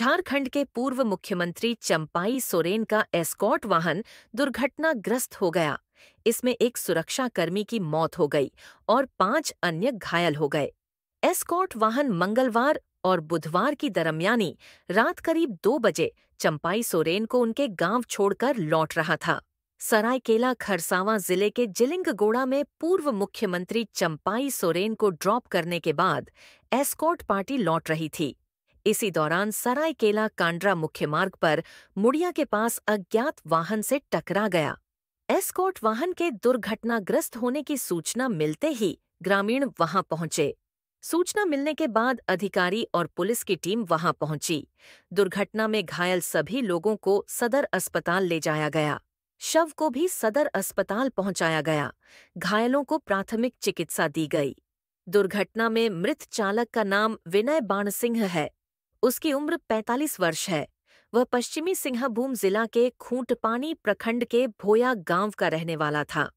झारखंड के पूर्व मुख्यमंत्री चंपाई सोरेन का एस्कॉट वाहन दुर्घटनाग्रस्त हो गया इसमें एक सुरक्षाकर्मी की मौत हो गई और पांच अन्य घायल हो गए एस्कॉट वाहन मंगलवार और बुधवार की दरमियानी रात करीब दो बजे चंपाई सोरेन को उनके गांव छोड़कर लौट रहा था सरायकेला खरसावां जिले के जिलिंगगोड़ा में पूर्व मुख्यमंत्री चंपाई सोरेन को ड्रॉप करने के बाद एस्कॉर्ट पार्टी लौट रही थी इसी दौरान सरायकेला कांड्रा मुख्य मार्ग पर मुड़िया के पास अज्ञात वाहन से टकरा गया एस्कॉर्ट वाहन के दुर्घटनाग्रस्त होने की सूचना मिलते ही ग्रामीण वहां पहुंचे सूचना मिलने के बाद अधिकारी और पुलिस की टीम वहां पहुंची दुर्घटना में घायल सभी लोगों को सदर अस्पताल ले जाया गया शव को भी सदर अस्पताल पहुंचाया गया घायलों को प्राथमिक चिकित्सा दी गई दुर्घटना में मृत चालक का नाम विनय बाणसिंह है उसकी उम्र 45 वर्ष है वह पश्चिमी सिंहभूम जिला के खूंटपानी प्रखंड के भोया गांव का रहने वाला था